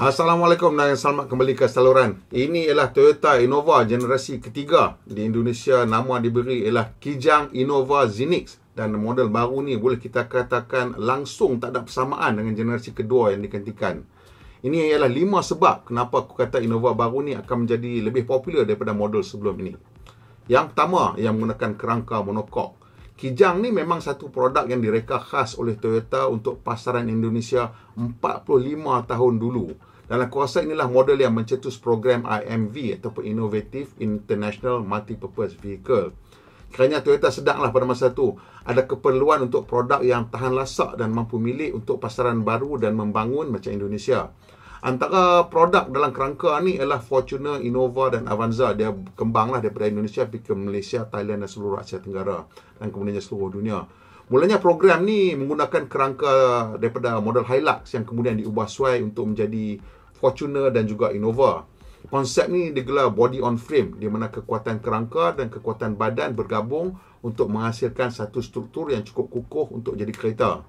Assalamualaikum dan selamat kembali ke saluran Ini ialah Toyota Innova generasi ketiga di Indonesia Nama diberi ialah Kijang Innova Zinix dan model baru ni boleh kita katakan langsung tak ada persamaan dengan generasi kedua yang digantikan. Ini ialah lima sebab kenapa aku kata Innova baru ni akan menjadi lebih popular daripada model sebelum ini. Yang pertama yang menggunakan kerangka monokok. Kijang ni memang satu produk yang direka khas oleh Toyota untuk pasaran Indonesia 45 tahun dulu. Dan kuasa inilah model yang mencetus program IMV ataupun Innovative International Multipurpose Vehicle. Kerana Toyota sedanglah pada masa itu ada keperluan untuk produk yang tahan lasak dan mampu milik untuk pasaran baru dan membangun macam Indonesia. Antara produk dalam kerangka ni ialah Fortuner, Innova dan Avanza. Dia kembanglah daripada Indonesia pergi ke Malaysia, Thailand dan seluruh Asia Tenggara dan kemudiannya seluruh dunia. Mulanya program ni menggunakan kerangka daripada model Hilux yang kemudian diubah suai untuk menjadi Fortuner dan juga Innova. Konsep ni digelar body on frame di mana kekuatan kerangka dan kekuatan badan bergabung untuk menghasilkan satu struktur yang cukup kukuh untuk jadi kereta.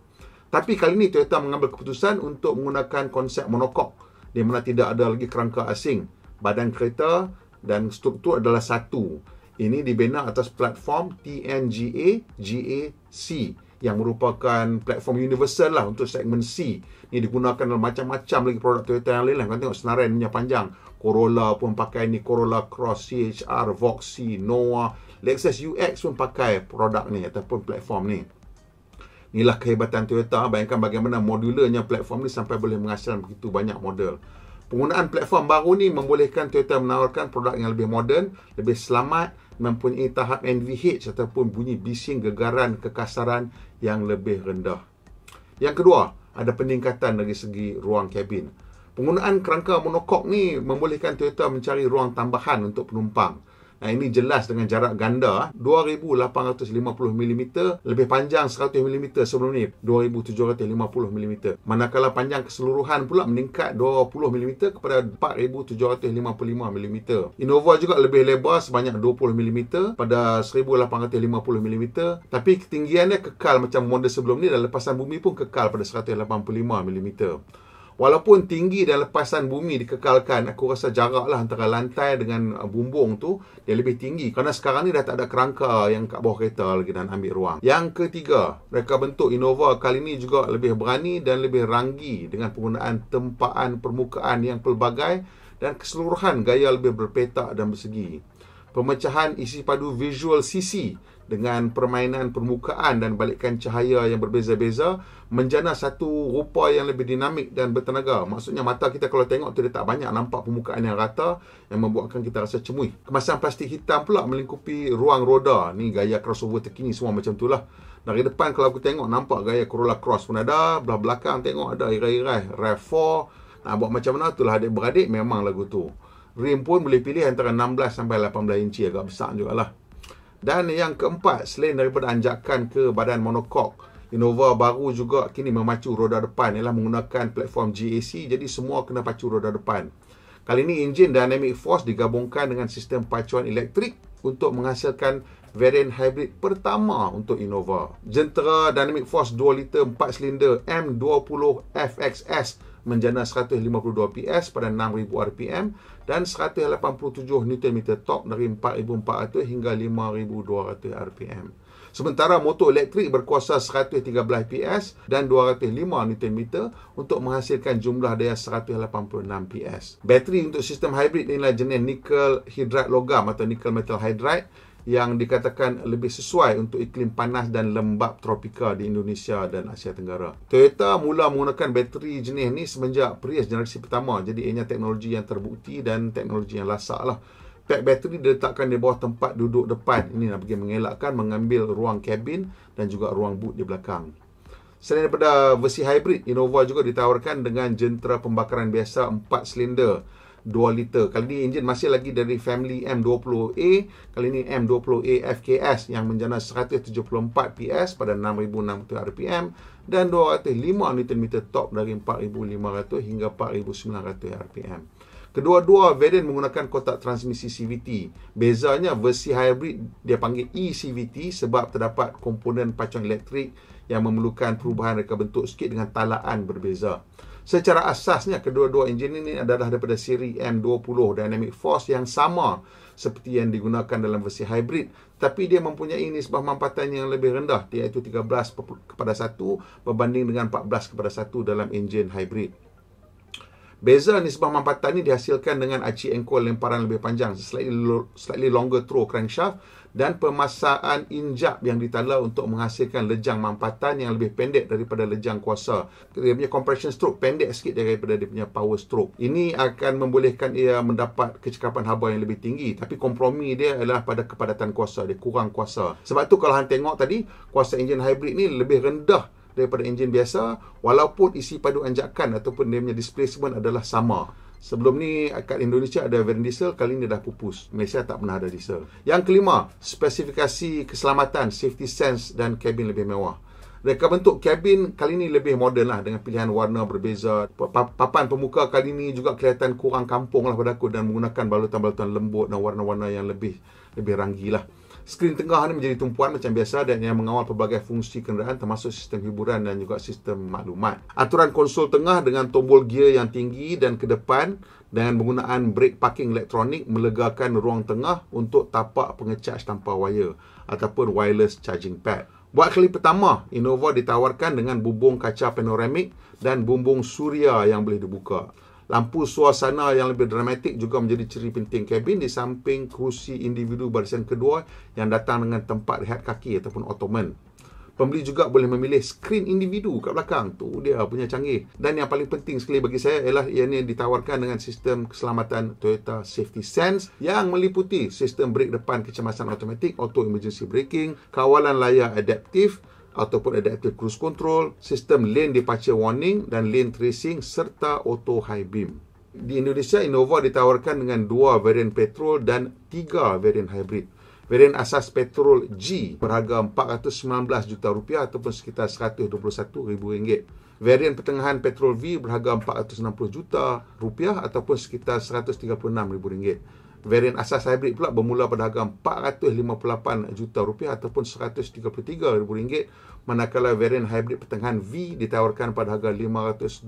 Tapi kali ini Toyota mengambil keputusan untuk menggunakan konsep monokok di mana tidak ada lagi kerangka asing. Badan kereta dan struktur adalah satu. Ini dibina atas platform TNGA GAC yang merupakan platform universal lah untuk segmen C ni digunakan dalam macam-macam lagi produk Toyota yang lain lah kan tengok senarai punya panjang Corolla pun pakai ni Corolla Cross CHR Voxy Noah Lexus UX pun pakai produk ni ataupun platform ni inilah kehebatan Toyota bayangkan bagaimana modulernya platform ni sampai boleh menghasilkan begitu banyak model penggunaan platform baru ni membolehkan Toyota menawarkan produk yang lebih moden, lebih selamat mempunyai tahap NVH ataupun bunyi bising gegaran kekasaran yang lebih rendah. Yang kedua, ada peningkatan dari segi ruang kabin. Penggunaan kerangka monokok ni membolehkan Toyota mencari ruang tambahan untuk penumpang. Nah ha, ini jelas dengan jarak ganda 2850 ah. mm lebih panjang 100 mm sebelum ni 2750 mm manakala panjang keseluruhan pula meningkat 20 mm kepada 4755 mm Innova juga lebih lebar sebanyak 20 mm pada 1850 mm tapi ketinggiannya kekal macam model sebelum ni dan lepasan bumi pun kekal pada 185 mm Walaupun tinggi dan lepasan bumi dikekalkan, aku rasa jarak lah antara lantai dengan uh, bumbung tu dia lebih tinggi. Kerana sekarang ni dah tak ada kerangka yang kat bawah kereta lagi dan ambil ruang. Yang ketiga, mereka bentuk Innova kali ni juga lebih berani dan lebih ranggi dengan penggunaan tempaan permukaan yang pelbagai dan keseluruhan gaya lebih berpetak dan bersegi. Pemecahan isi padu visual sisi dengan permainan permukaan dan balikan cahaya yang berbeza-beza menjana satu rupa yang lebih dinamik dan bertenaga. Maksudnya mata kita kalau tengok tu dia tak banyak nampak permukaan yang rata yang membuatkan kita rasa cemui. Kemasan plastik hitam pula melingkupi ruang roda. Ni gaya crossover terkini semua macam tu lah. Dari depan kalau aku tengok nampak gaya Corolla Cross pun ada. Belah belakang tengok ada irai-irai RAV4. Nak buat macam mana tu lah adik-beradik memang lagu tu. Rim pun boleh pilih antara 16 sampai 18 inci agak besar jugalah. Dan yang keempat, selain daripada anjakan ke badan monokok, Innova baru juga kini memacu roda depan ialah menggunakan platform GAC jadi semua kena pacu roda depan. Kali ini enjin Dynamic Force digabungkan dengan sistem pacuan elektrik untuk menghasilkan varian hybrid pertama untuk Innova. Jentera Dynamic Force 2 liter 4 silinder M20FXS menjana 152 PS pada 6000 RPM dan 187 Nm torque dari 4400 hingga 5200 RPM. Sementara motor elektrik berkuasa 113 PS dan 205 Nm untuk menghasilkan jumlah daya 186 PS. Bateri untuk sistem hybrid inilah jenis nikel hidrat logam atau nikel metal hydride yang dikatakan lebih sesuai untuk iklim panas dan lembap tropika di Indonesia dan Asia Tenggara. Toyota mula menggunakan bateri jenis ni semenjak Prius generasi pertama. Jadi ianya teknologi yang terbukti dan teknologi yang lasak lah. Pack bateri diletakkan di bawah tempat duduk depan. Ini nak bagi mengelakkan mengambil ruang kabin dan juga ruang boot di belakang. Selain daripada versi hybrid, Innova juga ditawarkan dengan jentera pembakaran biasa 4 silinder 2 liter. Kali ini enjin masih lagi dari family M20A. Kali ini M20A FKS yang menjana 174 PS pada 6,600 RPM dan 205 Nm top dari 4,500 hingga 4,900 RPM. Kedua-dua varian menggunakan kotak transmisi CVT. Bezanya versi hybrid dia panggil eCVT sebab terdapat komponen pacuan elektrik yang memerlukan perubahan reka bentuk sikit dengan talaan berbeza. Secara asasnya kedua-dua enjin ini adalah daripada siri M20 Dynamic Force yang sama seperti yang digunakan dalam versi hybrid tapi dia mempunyai nisbah mampatan yang lebih rendah iaitu 13 kepada 1 berbanding dengan 14 kepada 1 dalam enjin hybrid. Beza nisbah mampatan ni dihasilkan dengan aci engkol lemparan lebih panjang slightly, slightly longer throw crankshaft Dan pemasaan injap yang ditala untuk menghasilkan lejang mampatan yang lebih pendek daripada lejang kuasa Dia punya compression stroke pendek sikit daripada dia punya power stroke Ini akan membolehkan ia mendapat kecekapan haba yang lebih tinggi Tapi kompromi dia adalah pada kepadatan kuasa, dia kurang kuasa Sebab tu kalau hang tengok tadi, kuasa engine hybrid ni lebih rendah daripada enjin biasa walaupun isi padu anjakan ataupun dia punya displacement adalah sama. Sebelum ni kat Indonesia ada variant diesel, kali ni dah pupus. Malaysia tak pernah ada diesel. Yang kelima, spesifikasi keselamatan, safety sense dan kabin lebih mewah. Mereka bentuk kabin kali ni lebih moden lah dengan pilihan warna berbeza. Papan pemuka kali ni juga kelihatan kurang kampung lah pada aku dan menggunakan balutan-balutan lembut dan warna-warna yang lebih lebih ranggi lah. Skrin tengah ni menjadi tumpuan macam biasa dan yang mengawal pelbagai fungsi kenderaan termasuk sistem hiburan dan juga sistem maklumat. Aturan konsol tengah dengan tombol gear yang tinggi dan ke depan dengan penggunaan brake parking elektronik melegakan ruang tengah untuk tapak pengecas tanpa wire ataupun wireless charging pad. Buat kali pertama, Innova ditawarkan dengan bumbung kaca panoramik dan bumbung suria yang boleh dibuka. Lampu suasana yang lebih dramatik juga menjadi ciri penting kabin di samping kerusi individu barisan kedua yang datang dengan tempat rehat kaki ataupun ottoman. Pembeli juga boleh memilih skrin individu kat belakang. Tu dia punya canggih. Dan yang paling penting sekali bagi saya ialah ianya ditawarkan dengan sistem keselamatan Toyota Safety Sense yang meliputi sistem brek depan kecemasan automatik, auto emergency braking, kawalan layar adaptif, ataupun adaptive cruise control, sistem lane departure warning dan lane tracing serta auto high beam. Di Indonesia, Innova ditawarkan dengan dua varian petrol dan tiga varian hybrid. Varian asas petrol G berharga RM419 juta rupiah ataupun sekitar RM121,000. Varian pertengahan petrol V berharga RM460 juta rupiah ataupun sekitar RM136,000. Varian asas hybrid pula bermula pada harga 458 juta rupiah ataupun 133 ribu ringgit manakala varian hybrid pertengahan V ditawarkan pada harga 522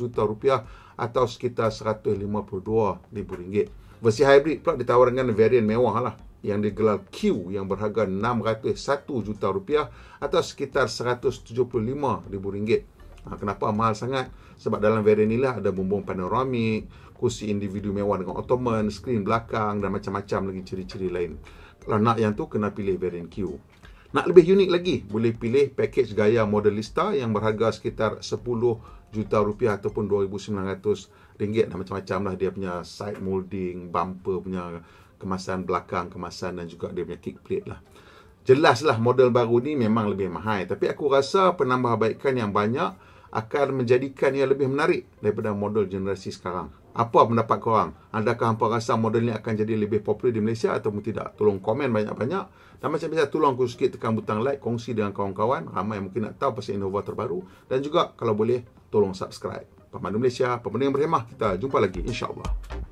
juta rupiah atau sekitar 152 ribu ringgit. Versi hybrid pula ditawarkan varian mewah lah yang digelar Q yang berharga 601 juta rupiah atau sekitar 175 ribu ringgit. Ha, kenapa mahal sangat? Sebab dalam varian inilah ada bumbung panoramik, kursi individu mewah dengan ottoman, skrin belakang dan macam-macam lagi ciri-ciri lain. Kalau nak yang tu kena pilih variant Q. Nak lebih unik lagi, boleh pilih pakej gaya modelista yang berharga sekitar 10 juta rupiah ataupun 2900 ringgit dan macam-macam lah dia punya side molding, bumper punya kemasan belakang, kemasan dan juga dia punya kick plate lah. Jelas lah model baru ni memang lebih mahal tapi aku rasa penambahbaikan yang banyak akan menjadikan ia lebih menarik daripada model generasi sekarang. Apa pendapat korang? Adakah hampa rasa model ni akan jadi lebih popular di Malaysia atau tidak? Tolong komen banyak-banyak. Dan macam biasa, tolong aku sikit tekan butang like, kongsi dengan kawan-kawan. Ramai yang mungkin nak tahu pasal Innova terbaru. Dan juga, kalau boleh, tolong subscribe. Pemandu Malaysia, pemandu yang berhemah. Kita jumpa lagi, insyaAllah.